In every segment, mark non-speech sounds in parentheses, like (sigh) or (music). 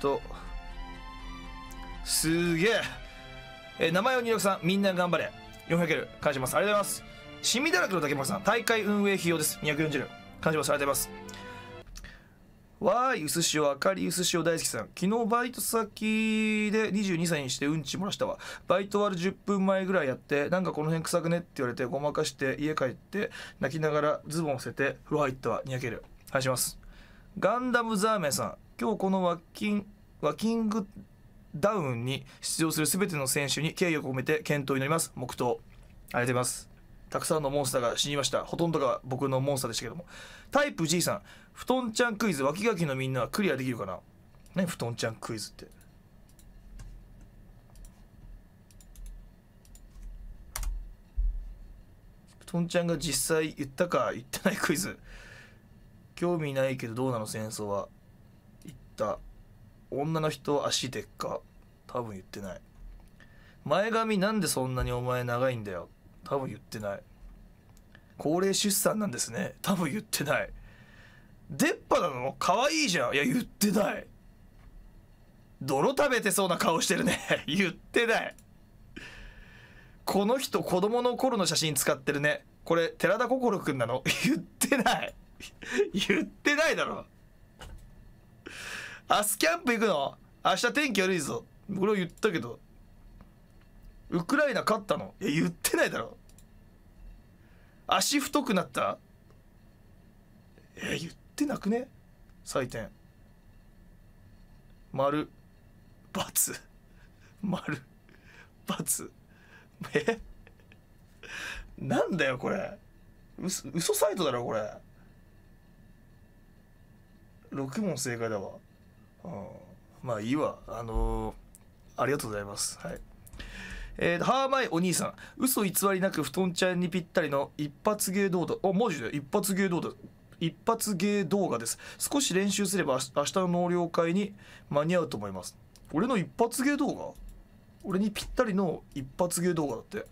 とすげええ名前を入力さんみんな頑張れ400円返しますありがとうございますシミだらけの竹丸さん大会運営費用です240円感じますありがとうございますわーい、うすしお、あかりうすしお大好きさん。昨日バイト先で22歳にしてうんち漏らしたわ。バイト終わる10分前ぐらいやって、なんかこの辺臭くねって言われてごまかして家帰って泣きながらズボンを捨てて風呂入ったわ。にやける。返します。ガンダムザーメンさん。今日このワッキンワキングダウンに出場するすべての選手に敬意を込めて健闘を祈ります黙祷ありがとうございますたくさんのモンスターが死にましたほとんどが僕のモンスターでしたけどもタイプ G さん布団ちゃんクイズ脇がきのみんなはクリアできるかな何布団ちゃんクイズって布団ちゃんが実際言ったか言ってないクイズ興味ないけどどうなの戦争はた女の人足でっか多分言ってない前髪なんでそんなにお前長いんだよ多分言ってない高齢出産なんですね多分言ってない出っ歯なの可愛いじゃんいや言ってない泥食べてそうな顔してるね (laughs) 言ってないこの人子供の頃の写真使ってるねこれ寺田心くんなの (laughs) 言ってない (laughs) 言ってないだろ明日キャンプ行くの明日天気悪いぞ俺は言ったけどウクライナ勝ったのいや、言ってないだろ足太くなったえ言ってなくね採点丸×丸×えなんだよこれ嘘嘘サイトだろこれ6問正解だわまあいいわあのー、ありがとうございますはいえー、ハーマイお兄さん嘘偽りなく布団ちゃんにぴったりの一発芸動画あマジで一発芸動画一発芸動画です少し練習すれば明日の納涼会に間に合うと思います俺の一発芸動画俺にぴったりの一発芸動画だって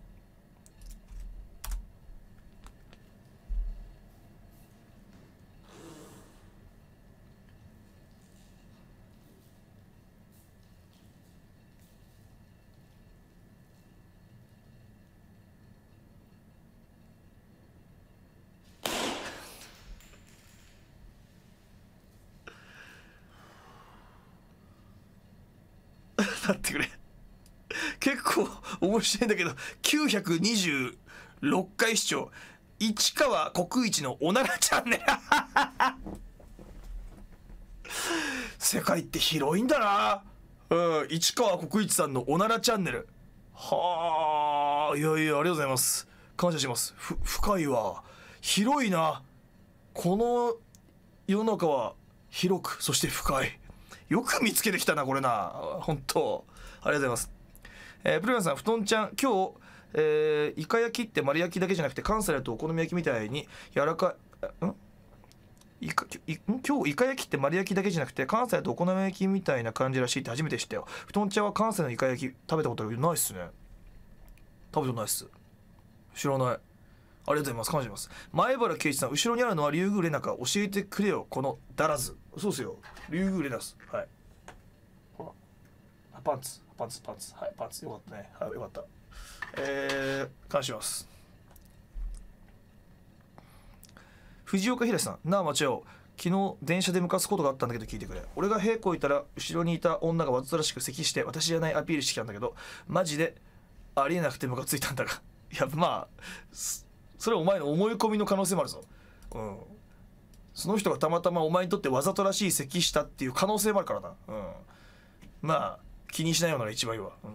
待ってくれ。結構面白いんだけど、926回視聴。市川国一のおならチャンネル世界って広いんだな。うん、市川国一さんのおならチャンネル。はあ、いやいや、ありがとうございます。感謝します。ふ、深いわ。広いな。この世の中は広く、そして深い。よく見つけてきたなこれな本当ありがとうございます、えー、プレマさん布団ちゃん今日えー、イカ焼きって丸焼きだけじゃなくて関西だとお好み焼きみたいに柔らかいんイカ今日イカ焼きって丸焼きだけじゃなくて関西だとお好み焼きみたいな感じらしいって初めて知ったよ布団ちゃんは関西のイカ焼き食べたことないっすね食べたことないっす知らないありがとうございます感謝します前原圭一さん後ろにあるのは竜宮レナか教えてくれよこのだらずそうっすよリュウグウレナスはいほらパンツパンツパンツはいパンツよかったねはいよかったえー、感謝します藤岡秀さんなあ待町う。昨日電車で向かすことがあったんだけど聞いてくれ俺が平行いたら後ろにいた女がわざとらしく咳して私じゃないアピールしてきたんだけどマジでありえなくてムカついたんだが (laughs) いやまあそれはお前の思い込みの可能性もあるぞうんその人がたまたまお前にとってわざとらしい咳したっていう可能性もあるからな、うん、まあ気にしないようなら一番いいわ、うん、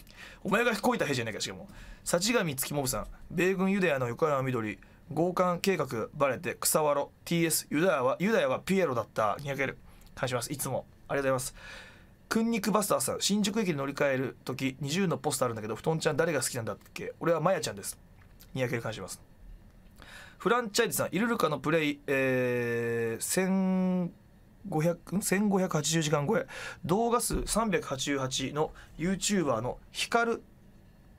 (laughs) お前がこいた兵じゃねえかしかも幸上月もぶさん米軍ユダヤの横山緑、強姦計画バレて草わろ TS ユダヤはユダヤはピエロだったに0ける。感しますいつもありがとうございますくんにくバスターさん新宿駅に乗り換える時20のポスターあるんだけど布団ちゃん誰が好きなんだっけ俺はマヤちゃんですに0ける感しますフランチャイズさんイルルカのプレイ、えー、1580時間超え動画数388の YouTuber の光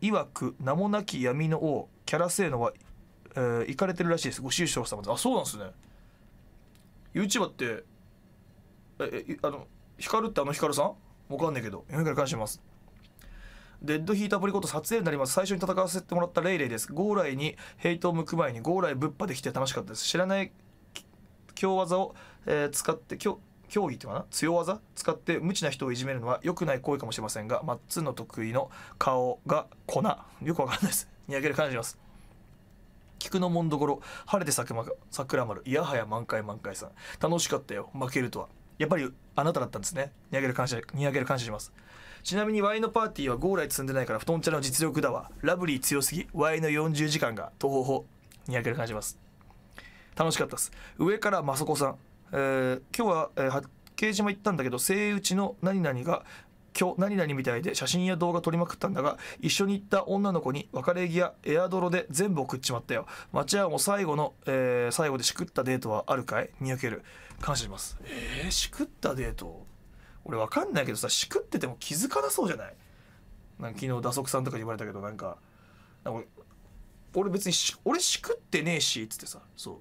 曰く名もなき闇の王キャラ性能はえー、行かれてるらしいですご愁傷様ですあそうなんですね YouTuber ってええあの光ってあの光さんわかんないけど。読みから返します。デッドヒーターブリコット撮影になります最初に戦わせてもらったレイレイですゴーライにヘイトを向く前にゴーライぶっぱできて楽しかったです知らない強技を、えー、使って強競技ってかな強技使って無知な人をいじめるのは良くない行為かもしれませんがマッツンの得意の顔が粉よくわかんないですにやける感じます菊の門どころ晴れてく、桜桜丸いやはや満開満開さん楽しかったよ負けるとはやっぱりあなただったんですねにやける感謝にやける感謝しますちなみに Y のパーティーはゴーライ積んでないから布団ちゃんの実力だわラブリー強すぎ Y の40時間がとほほにやける感じます楽しかったです上からマそコさん、えー、今日は、えー、八景島行ったんだけどセイウチの何々が今日何々みたいで写真や動画撮りまくったんだが一緒に行った女の子に別れ際エアドロで全部送っちまったよ町屋も最後の、えー、最後でしくったデートはあるかい見分ける感謝しますえー、しくったデート俺わかんないけどさしくってても気づかなそうじゃないなんか昨日打足さんとか言われたけどなんか俺別にし俺しくってねえしっつってさそう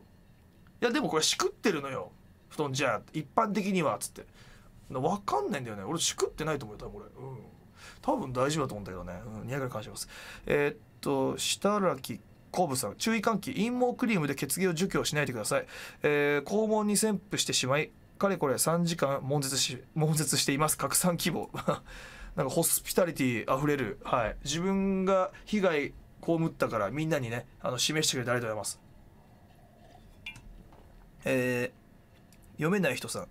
いやでもこれしくってるのよ布団じゃあ一般的にはっつってわかんないんだよね俺しくってないと思うよ多分俺うん多分大丈夫だと思うんだけどね、うん、200円感謝しますえー、っと下らきコブさん注意喚起陰毛クリームで血毛を除去しないでください、えー、肛門に潜伏してしまいかれこれ3時間悶絶し悶絶しています拡散規模 (laughs) なんかホスピタリティあふれる、はい、自分が被害被ったからみんなにねあの示してくれてありがとうございますえー、読めない人さん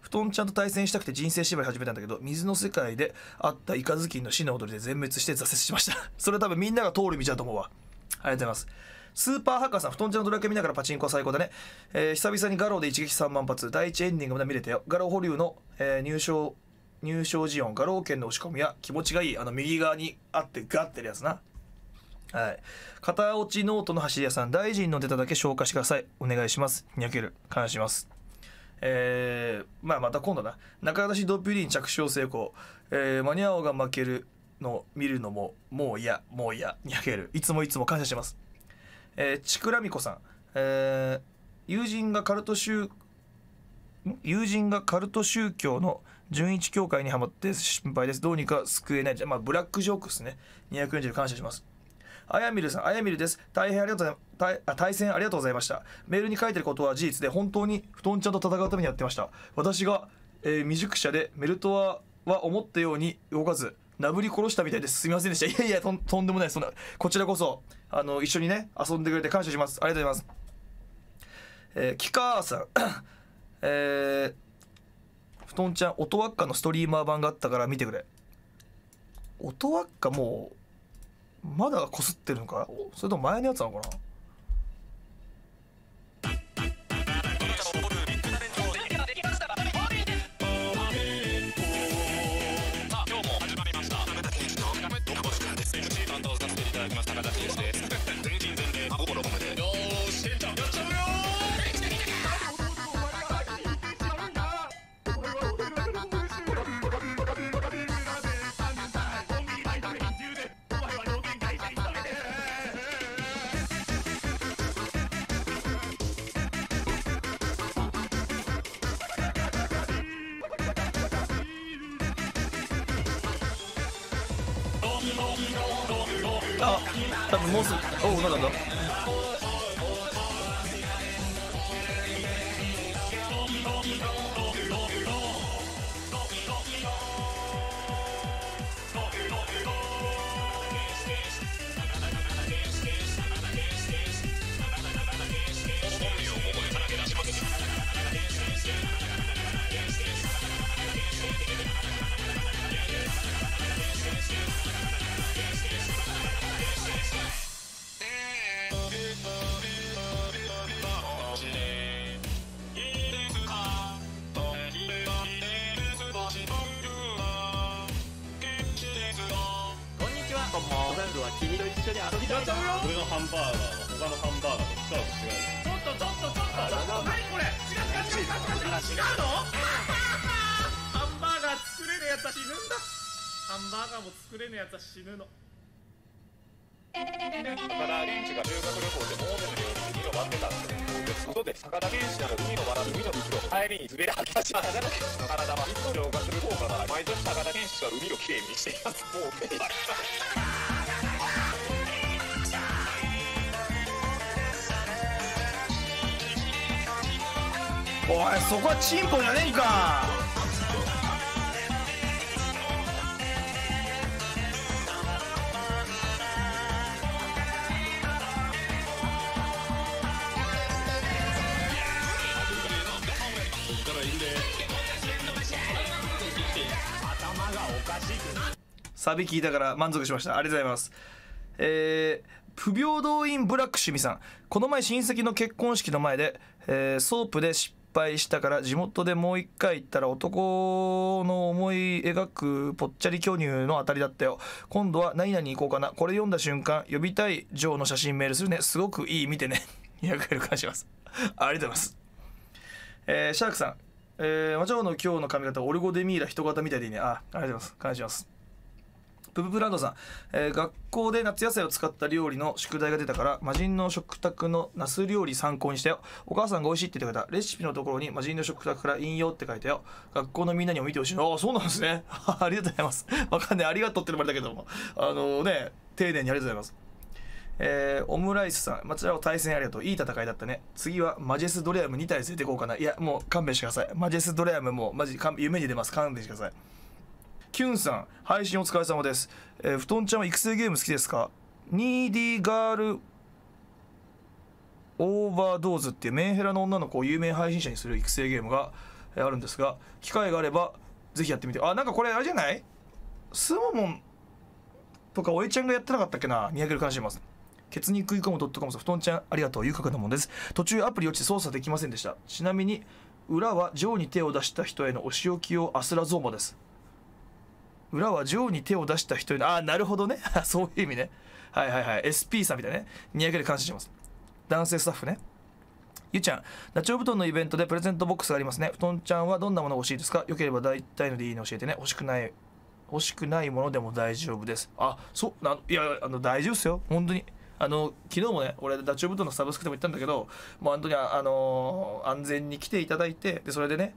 布団ちゃんと対戦したくて人生芝居始めたんだけど水の世界であったイカズキンの死の踊りで全滅して挫折しました (laughs) それは多分みんなが通る道だと思うわありがとうございますスーパーハッカーさん、布団ちゃんのドラケ見ながらパチンコは最高だね。えー、久々にガローで一撃3万発、第1エンディングまで見れたよ。ガロー保留の、えー、入賞、入賞時音、ガロー券の押し込みや気持ちがいい、あの、右側にあってガッてるやつな。はい。片落ちノートの走り屋さん、大臣の出ただけ消化してください。お願いします。にゃける。感謝します。えー、まあまた今度な。中出しドピュリに着床成功。えー、間に合うが負けるの見るのも、もう嫌、もう嫌、にゃける。いつもいつも感謝します。えー、ちくらみこさん、えー、友人がカルト宗友人がカルト宗教の純一教会にはまって心配です。どうにか救えない。まあ、ブラックジョークですね。240感謝します。あやみるさん、あやみるです。大変ありがとうございま、対戦ありがとうございました。メールに書いてることは事実で、本当に布団ちゃんと戦うためにやってました。私が、えー、未熟者で、メルトワは思ったように動かず、殴り殺したみたいです。すみませんでした。いやいや、とんでもない。そんな、こちらこそ、あの一緒にね遊んでくれて感謝しますありがとうございますえー、キカーさん (coughs) えー、布団ちゃん音輪っかのストリーマー版があったから見てくれ音輪っかもうまだこすってるのかそれとも前のやつなのかなあ多分もうすぐおおなんだは君と一緒に遊び俺のハンバーガーは他のハンバーガーとちょっとちょっとちょっとちょっとこれ違う違う違う違う違うのハンバーガー作れるやつは死ぬんだハンバーガーも作れやつは死ぬの原源氏が修学旅行でモーメのよに海をってたんですことで、坂田源氏なら海の割ら海の道を帰りに滑り吐き出しまたの体は一度浄化する効果が毎年坂田源氏は海をきれいにしています。もう、おいそこはチンポじゃねえかサビ聞いたから満足しましたありがとうございますえー、不平等院ブラック趣味さんこの前親戚の結婚式の前で、えー、ソープで失敗したから地元でもう一回行ったら男の思い描くぽっちゃり巨乳の当たりだったよ今度は何々行こうかなこれ読んだ瞬間呼びたいジョーの写真メールするねすごくいい見てね200円返しますありがとうございます、えー、シャークさんえー、マチョオの今日の髪型オルゴデミーラ人型みたいでいいねあありがとうございます感謝しますプブブランドさん、えー、学校で夏野菜を使った料理の宿題が出たから魔人の食卓のナス料理参考にしたよお母さんが美味しいって言ってくれたレシピのところに魔人の食卓から引用って書いたよ学校のみんなにも見てほしいああそうなんですね (laughs) ありがとうございますわかんないありがとうってのもあれだけどもあのね丁寧にありがとうございますえー、オムライスさん、松田を対戦ありがとう。いい戦いだったね。次はマジェスドレアム2体連れていこうかな。いや、もう勘弁してください。マジェスドレアムもうマジ夢に出ます。勘弁してください。キュンさん、配信お疲れ様です。えー、布団ちゃんは育成ゲーム好きですかニーディガールオーバードーズっていうメンヘラの女の子を有名配信者にする育成ゲームがあるんですが、機会があればぜひやってみて。あ、なんかこれあれじゃないスモモンとかおえちゃんがやってなかったっけな見上げる感します。ケツに食い込むトコ m さん、布団ちゃんありがとう、ゆうかのもんです。途中アプリ落ちて操作できませんでした。ちなみに、裏はジョーに手を出した人へのお仕置きをあすらゾーマです。裏は女王に手を出した人へああ、なるほどね。(laughs) そういう意味ね。はいはいはい。SP さんみたいね。にやけで感謝します。男性スタッフね。ゆちゃん、ダチョウ布団のイベントでプレゼントボックスがありますね。布団ちゃんはどんなものが欲しいですかよければ大体のでいいね教えてね。欲しくない、欲しくないものでも大丈夫です。あ、そう、ないや、あの、大丈夫ですよ。本当に。あの、昨日もね、俺、ダチョウ布団のサブスクでも言ったんだけど、もう本当にあ、あのー、安全に来ていただいて、で、それでね、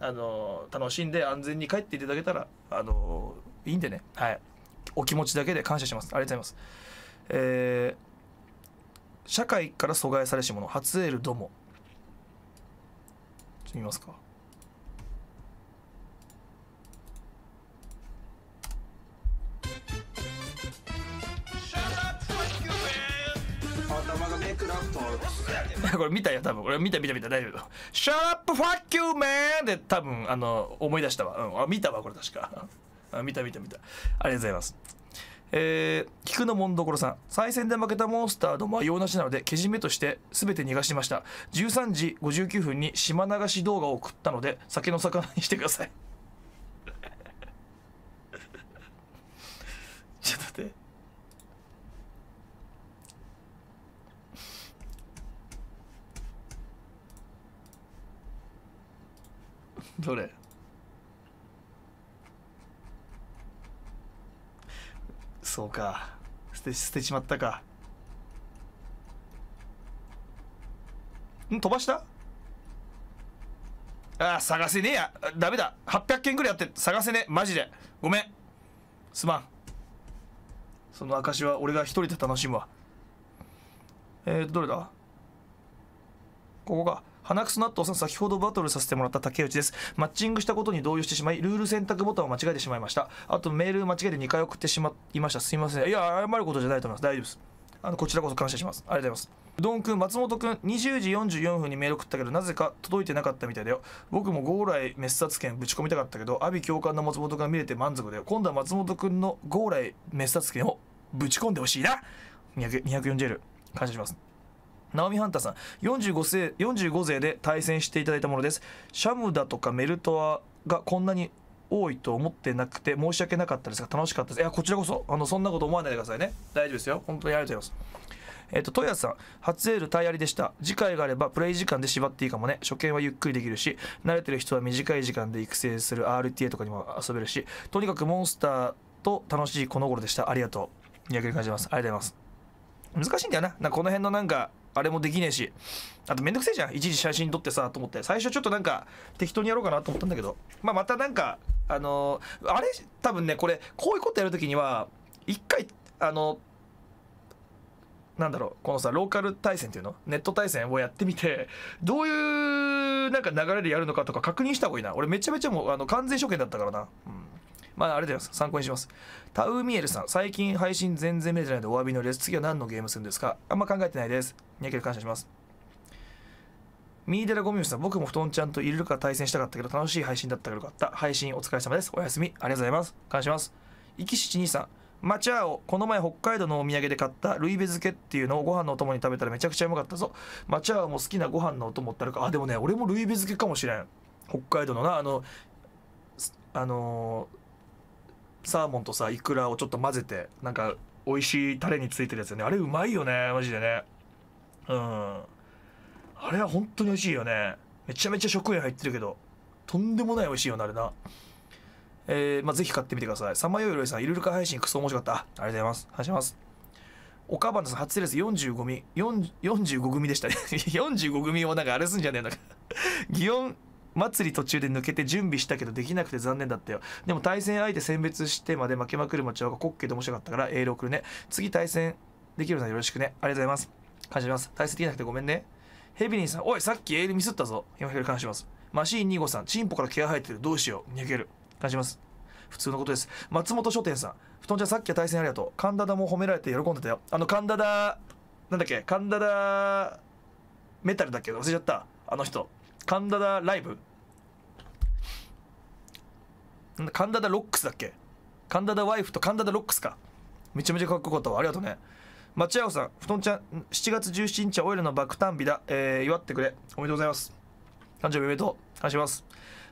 あの楽しんで安全に帰っていただけたらあのいいんでね、はい、お気持ちだけで感謝しますありがとうございます、えー、社会から阻害されし者初エルども見ますかこれ見たよ多分俺見た見た見た大丈夫「シャープファッキューメン!」で多分あの思い出したわ、うん、あ見たわこれ確かあ見た見た見たありがとうございますえー、菊の門所さん再戦で負けたモンスターどもは用なしなのでけじめとして全て逃がしました13時59分に島流し動画を送ったので酒の魚にしてくださいどれそうか捨て捨てちまったかん飛ばしたああ探せねえやダメだ800件ぐらいあって探せねえマジでごめんすまんその証は俺が一人で楽しむわえーとどれだここか鼻くそ納豆さん、先ほどバトルさせてもらった竹内です。マッチングしたことに動揺してしまい、ルール選択ボタンを間違えてしまいました。あと、メール間違えて2回送ってしまいました。すいません。いや、謝ることじゃないと思います。大丈夫です。あのこちらこそ感謝します。ありがとうございます。うどんくん、松本くん、20時44分にメール送ったけど、なぜか届いてなかったみたいだよ。僕もゴーライ滅殺券ぶち込みたかったけど、阿炎教官の松本が見れて満足だよ。今度は松本くんのゴーライ滅殺券をぶち込んでほしいな。240 l 感謝します。ナオミ・ハンタさん45世45勢で対戦していただいたものですシャムだとかメルトアがこんなに多いと思ってなくて申し訳なかったですが楽しかったですいやこちらこそあのそんなこと思わないでくださいね大丈夫ですよ本当にありがとうございますえっ、ー、と、トヤさん、初エール対ありでした。次回があれば、プレイ時間で縛っていいかもね。初見はゆっくりできるし、慣れてる人は短い時間で育成する RTA とかにも遊べるし、とにかくモンスターと楽しいこの頃でした。ありがとう。逆に感じます。ありがとうございます。難しいんだよな。なこの辺のなんか、あれもできねえしあとめんどくせえじゃん一時写真撮ってさと思って最初ちょっとなんか適当にやろうかなと思ったんだけど、まあ、またなんかあのー、あれ多分ねこれこういうことやるときには一回あのなんだろうこのさローカル対戦っていうのネット対戦をやってみてどういうなんか流れでやるのかとか確認した方がいいな俺めちゃめちゃもうあの完全初見だったからなうんまあ、あれだす。参考にします。タウミエルさん、最近配信全然見れてないのでお詫びのです。次は何のゲームするんですかあんま考えてないです。ニヤケル感謝します。ミーデラゴミムさん、僕も布団ちゃんといるか対戦したかったけど、楽しい配信だったからよかった。配信お疲れ様です。おやすみ。ありがとうございます。感謝します。いきしちにさん、マチャオ、この前北海道のお土産で買ったルイベ漬けっていうのをご飯のお供に食べたらめちゃくちゃうまかったぞ。マチャオも好きなご飯のお供ってあるか。あ、でもね、俺もルイベ漬けかもしれん。北海道のな、あの、あのーサーモンとさイクラをちょっと混ぜてなんか美味しいタレについてるやつよねあれうまいよねマジでねうんあれは本当に美味しいよねめちゃめちゃ食塩入ってるけどとんでもない美味しいよなあれなえー、まあ、ぜひ買ってみてください。さまよいろいさん、イルルカ配信クソ面白かった。ありがとうございます。話します。岡花さん、初セレス45組。45組でしたね。45 (laughs) 組をなんかあれすんじゃねえのか。(laughs) 祇園、祭り途中で抜けて準備したけどできなくて残念だったよでも対戦相手選別してまで負けまくる町は滑稽で面白かったからエール送るね次対戦できるならよろしくねありがとうございます感謝します対戦できなくてごめんねヘビリンさんおいさっきエールミスったぞ今から感謝しますマシーン2号さんチンポから毛が生えてるどうしよう逃げる感謝します普通のことです松本書店さん布団ちゃんさっきは対戦ありがとう神田田も褒められて喜んでたよあの神田田なんだっけ神田田メタルだっけ忘れちゃったあの人神田田ライブ神田田ロックスだっけ神田田ワイフと神田田ロックスかめちゃめちゃかっこよかったわありがとうね町屋さん布団ちゃん7月17日はオイルの爆誕日だ、えー、祝ってくれおめでとうございます誕生日おめでとういします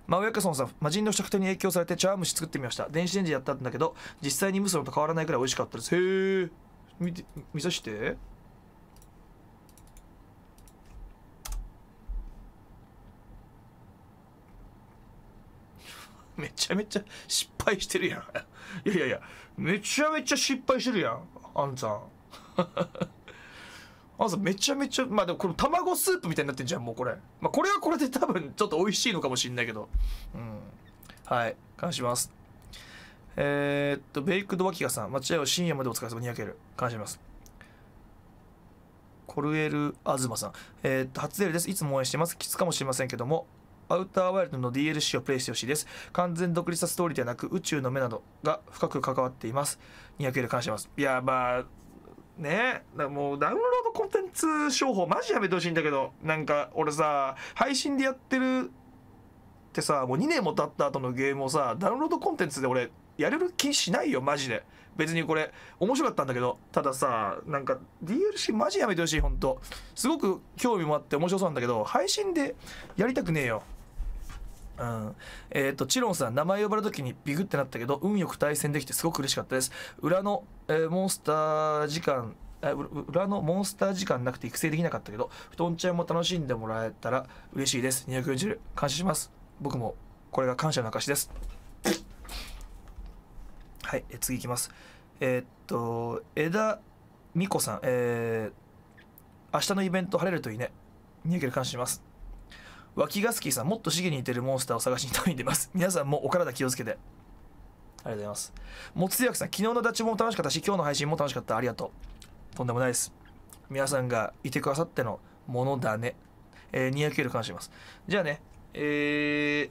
マウヤカソンさん、魔人の食卓に影響されて茶ームし作ってみました。電子レンジやったんだけど、実際に蒸すのと変わらないくらい美味しかったです。へえ。見て、見さして。めちゃめちゃ失敗してるやん。(laughs) いやいやいや、めちゃめちゃ失敗してるやん、あんさん。あ (laughs) んさんめちゃめちゃ、まあでもこの卵スープみたいになってんじゃん、もうこれ。まあこれはこれで多分ちょっと美味しいのかもしんないけど。うん。はい、感謝します。えー、っと、ベイクドワキガさん、待合は深夜までお疲れ様に焼ける。感謝します。コルエル・アズマさん。えー、っと、初デーです。いつも応援してます。きつかもしれませんけども、アウターワイルドの DLC をプレイしてほしいです。完全独立したストーリーではなく、宇宙の目などが深く関わっています。200円で感謝します。いや、まあ、ねだもうダウンロードコンテンツ商法マジやめてほしいんだけど、なんか俺さ、配信でやってるってさ、もう2年も経った後のゲームをさ、ダウンロードコンテンツで俺、やれる気しないよ、マジで。別にこれ、面白かったんだけど、たださ、なんか DLC マジやめてほしい、ほんと。すごく興味もあって面白そうなんだけど、配信でやりたくねえよ。うん、えっ、ー、とチロンさん名前呼ばれた時にビグってなったけど運よく対戦できてすごく嬉しかったです裏の、えー、モンスター時間裏のモンスター時間なくて育成できなかったけど布団ちゃんも楽しんでもらえたら嬉しいです240感謝します僕もこれが感謝の証ですはいえ次いきますえー、っと枝美子さんえー、明日のイベント晴れるといいね200感謝します脇ガスキーさん、もっとシゲに似てるモンスターを探しに旅に出ます。(laughs) 皆さんもお体気をつけて。ありがとうございます。もつやくさん、昨日のダッチも楽しかったし、今日の配信も楽しかった。ありがとう。とんでもないです。皆さんがいてくださってのものだね。えー、209感関します。じゃあね、えー、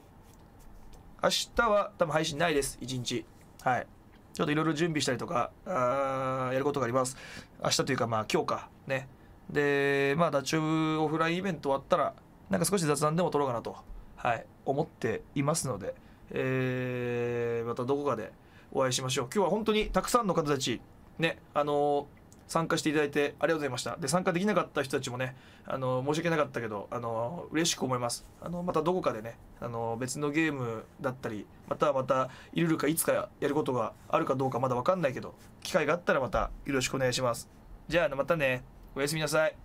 明日は多分配信ないです。1日。はい。ちょっといろいろ準備したりとか、あやることがあります。明日というか、まあ今日か。ね。で、まあ、ダチオフラインイベント終わったら、なんか少し雑談でも撮ろうかなと、はい、思っていますので、えー、またどこかでお会いしましょう。今日は本当にたくさんの方たち、ね、あのー参加していただいてありがとうございました。で、参加できなかった人たちもね、あの、申し訳なかったけど、あの、嬉しく思います。あの、またどこかでね、あの、別のゲームだったり、またはまた、いるるかいつかやることがあるかどうかまだわかんないけど、機会があったらまたよろしくお願いします。じゃあ、またね。おやすみなさい。